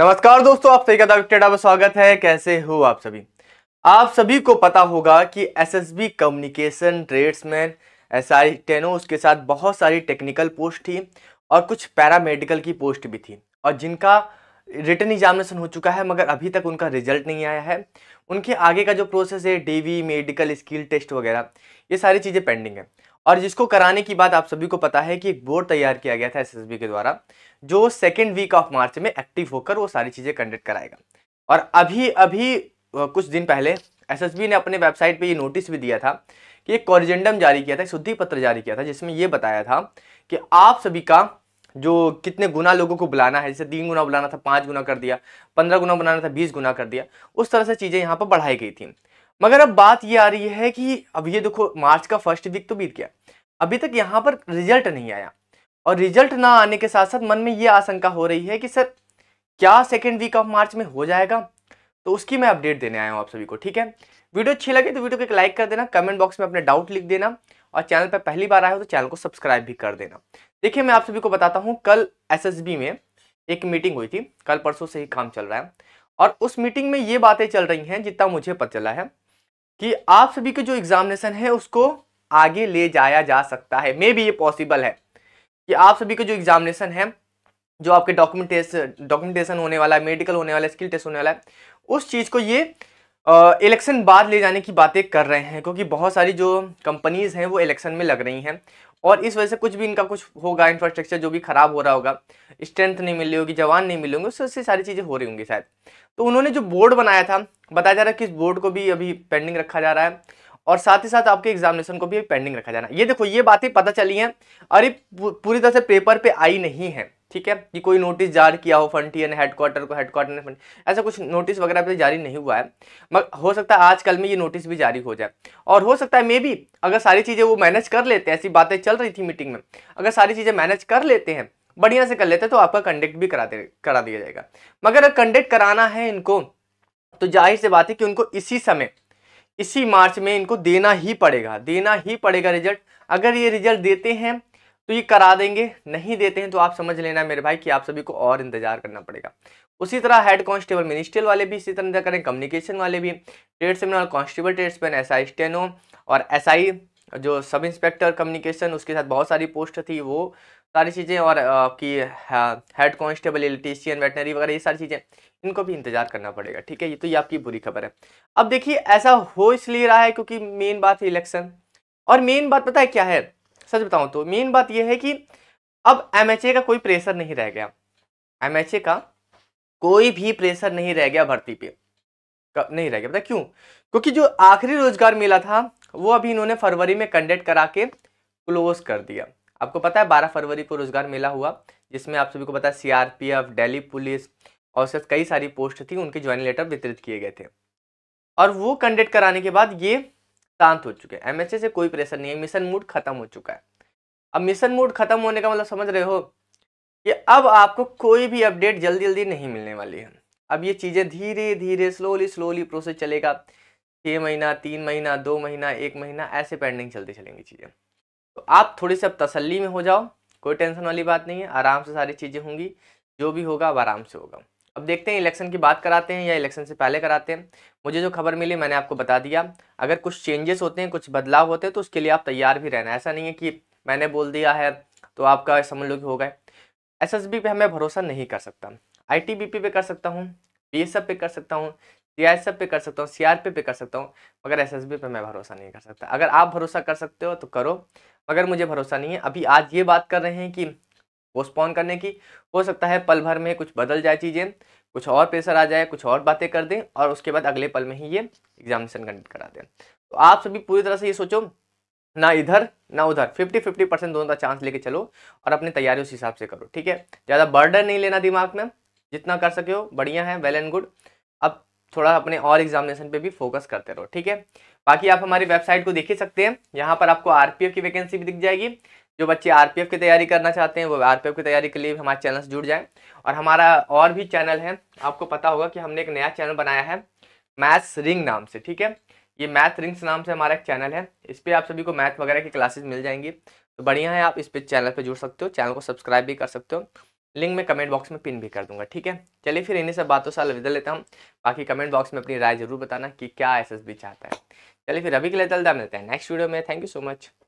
नमस्कार दोस्तों आप सभी का विक्टेडा में स्वागत है कैसे हो आप सभी आप सभी को पता होगा कि SSB communication tradesman S I steno उसके साथ बहुत सारी टेक्निकल पोस्ट थी और कुछ पैरामेडिकल की पोस्ट भी थी और जिनका रिटर्न एग्जामिनेशन हो चुका है मगर अभी तक उनका रिजल्ट नहीं आया है उनके आगे का जो प्रोसेस है डीवी मेडिकल स्किल टेस्ट वगैरह ये सारी चीज़ें पेंडिंग है और जिसको कराने की बात आप सभी को पता है कि एक बोर्ड तैयार किया गया था एसएसबी के द्वारा जो सेकेंड वीक ऑफ मार्च में एक्टिव होकर वो सारी चीज़ें कंडक्ट कराएगा और अभी अभी कुछ दिन पहले एसएसबी ने अपने वेबसाइट पे ये नोटिस भी दिया था कि एक कॉरिजेंडम जारी किया था शुद्धि पत्र जारी किया था जिसमें ये बताया था कि आप सभी का जो कितने गुना लोगों को बुलाना है जैसे तीन गुना बुलाना था पाँच गुना कर दिया पंद्रह गुना बनाना था बीस गुना कर दिया उस तरह से चीज़ें यहाँ पर बढ़ाई गई थी मगर अब बात ये आ रही है कि अब ये देखो मार्च का फर्स्ट वीक तो बीत गया अभी तक यहाँ पर रिजल्ट नहीं आया और रिजल्ट ना आने के साथ साथ मन में ये आशंका हो रही है कि सर क्या सेकेंड वीक ऑफ मार्च में हो जाएगा तो उसकी मैं अपडेट देने आया हूँ आप सभी को ठीक है वीडियो अच्छी लगे तो वीडियो को एक लाइक कर देना कमेंट बॉक्स में अपने डाउट लिख देना और चैनल पर पहली बार आए हो तो चैनल को सब्सक्राइब भी कर देना देखिए मैं आप सभी को बताता हूँ कल एसएसबी में एक मीटिंग हुई थी कल परसों से ही काम चल रहा है और उस मीटिंग में ये बातें चल रही हैं जितना मुझे पता चला है कि आप सभी का जो एग्जामिनेशन है उसको आगे ले जाया जा सकता है मे भी ये पॉसिबल है कि आप सभी का जो एग्जामिनेशन है जो आपके डॉक्यूमेंटेस डॉक्यूमेंटेशन होने वाला है मेडिकल होने वाला है स्किल टेस्ट होने वाला है उस चीज़ को ये इलेक्शन बाद ले जाने की बातें कर रहे हैं क्योंकि बहुत सारी जो कंपनीज़ हैं वो इलेक्शन में लग रही हैं और इस वजह से कुछ भी इनका कुछ होगा इंफ्रास्ट्रक्चर जो भी खराब हो रहा होगा स्ट्रेंथ नहीं मिल रही होगी जवान नहीं मिले होंगे उससे सारी चीज़ें हो रही होंगी शायद तो उन्होंने जो बोर्ड बनाया था बताया जा रहा है कि इस बोर्ड को भी अभी पेंडिंग रखा जा रहा है और साथ ही साथ आपके एग्जामिनेशन को भी पेंडिंग रखा जाना ये देखो ये बातें पता चली हैं अरे पूरी तरह से पेपर पे आई नहीं है ठीक है कि कोई नोटिस जारी किया हो फंटियन हेडक्वार्टर को हेडक्वार्टर ने ऐसा कुछ नोटिस वगैरह अभी जारी नहीं हुआ है मगर हो सकता है आजकल में ये नोटिस भी जारी हो जाए और हो सकता है मे भी अगर सारी चीज़ें वो मैनेज कर लेते हैं ऐसी बातें चल रही थी मीटिंग में अगर सारी चीज़ें मैनेज कर लेते हैं बढ़िया से कर लेते हैं तो आपका कंडक्ट भी करा दे करा दिया जाएगा मगर अगर कंडक्ट कराना है इनको तो जाहिर सी बात है कि उनको इसी समय इसी मार्च में इनको देना ही पड़ेगा देना ही पड़ेगा रिजल्ट अगर ये रिजल्ट देते हैं तो ये करा देंगे नहीं देते हैं तो आप समझ लेना मेरे भाई कि आप सभी को और इंतजार करना पड़ेगा उसी तरह हेड कांस्टेबल मिनिस्ट्रियल वाले भी इसी तरह करें कम्युनिकेशन वाले भी ट्रेड्समैन और constable tradesman S I steno और एस आई जो सब इंस्पेक्टर कम्युनिकेशन उसके साथ बहुत सारी पोस्ट थी वो सारी चीज़ें और आपकी हेड कांस्टेबल इलेक्ट्रीशियन वेटनरी वगैरह ये सारी चीज़ें इनको भी इंतजार करना पड़ेगा ठीक है ये तो ये आपकी बुरी खबर है अब देखिए ऐसा हो इसलिए रहा है क्योंकि मेन बात है इलेक्शन और मेन बात पता है क्या है सच बताऊं तो मेन बात यह है कि अब एम का कोई प्रेशर नहीं रह गया एम का कोई भी प्रेशर नहीं रह गया भर्ती पे नहीं रह गया बता क्यों क्योंकि जो आखिरी रोजगार मेला था वो अभी इन्होंने फरवरी में कंडक्ट करा के क्लोज कर दिया आपको पता है बारह फरवरी को रोजगार मेला हुआ जिसमें आप सभी को पता है एफ डेली पुलिस और सब कई सारी पोस्ट थी उनके ज्वाइन लेटर वितरित किए गए थे और वो कंडक्ट कराने के बाद ये शांत हो चुके हैं एमएचए से कोई प्रेशर नहीं है मिशन मूड खत्म हो चुका है अब मिशन मूड खत्म होने का मतलब समझ रहे हो कि अब आपको कोई भी अपडेट जल्दी जल्दी नहीं मिलने वाली है अब ये चीज़ें धीरे धीरे स्लोली स्लोली प्रोसेस चलेगा छः महीना तीन महीना दो महीना एक महीना ऐसे पेंडिंग चलते चलेंगी चीज़ें तो आप थोड़ी सी अब तसल्ली में हो जाओ कोई टेंशन वाली बात नहीं है आराम से सारी चीज़ें होंगी जो भी होगा अब आराम से होगा अब देखते हैं इलेक्शन की बात कराते हैं या इलेक्शन से पहले कराते हैं मुझे जो खबर मिली मैंने आपको बता दिया अगर कुछ चेंजेस होते हैं कुछ बदलाव होते हैं तो उसके लिए आप तैयार भी रहना ऐसा नहीं है कि मैंने बोल दिया है तो आपका समझ लो कि हो गए एस एस बी पे हमें भरोसा नहीं कर सकता आई टी बी पी पे कर सकता हूँ बी एस एफ पे कर सकता हूँ सी आई एस एफ पे कर सकता हूँ सी आर पी पे कर सकता हूँ मगर एस एस बी पर मैं भरोसा नहीं कर सकता अगर आप भरोसा कर सकते हो तो करो मगर मुझे भरोसा नहीं है अभी आज ये बात कर रहे हैं कि पोस्टपोन करने की हो सकता है पल भर में कुछ बदल जाए चीज़ें कुछ और प्रेशर आ जाए कुछ और बातें कर दें और उसके बाद अगले पल में ही ये एग्जामिनेशन कंडक्ट करा दें तो आप सभी पूरी तरह से ये सोचो ना इधर ना उधर फिफ्टी फिफ्टी परसेंट दोनों का चांस लेके चलो और अपनी तैयारी उस हिसाब से करो ठीक है ज़्यादा बर्डन नहीं लेना दिमाग में जितना कर सके हो बढ़िया है वेल एंड गुड अब थोड़ा अपने और एग्जामिनेशन पे भी फोकस करते रहो ठीक है बाकी आप हमारी वेबसाइट को देख ही सकते हैं यहाँ पर आपको आर की वैकेंसी भी दिख जाएगी जो बच्चे आर की तैयारी करना चाहते हैं वो आर की तैयारी के लिए हमारे चैनल से जुड़ जाएँ और हमारा और भी चैनल है आपको पता होगा कि हमने एक नया चैनल बनाया है मैथ्स रिंग नाम से ठीक है ये मैथ रिंग्स नाम से हमारा एक चैनल है इस पर आप सभी को मैथ वगैरह की क्लासेस मिल जाएंगी तो बढ़िया है आप इस पर चैनल पर जुड़ सकते हो चैनल को सब्सक्राइब भी कर सकते हो लिंक मैं कमेंट बॉक्स में पिन भी कर दूंगा ठीक है चलिए फिर इन्हीं सब बातों से अलविदा लेता हूँ बाकी कमेंट बॉक्स में अपनी राय जरूर बताना कि क्या एस चाहता है चलिए फिर अभी के लिए अलविदा मिलते हैं नेक्स्ट वीडियो में थैंक यू सो मच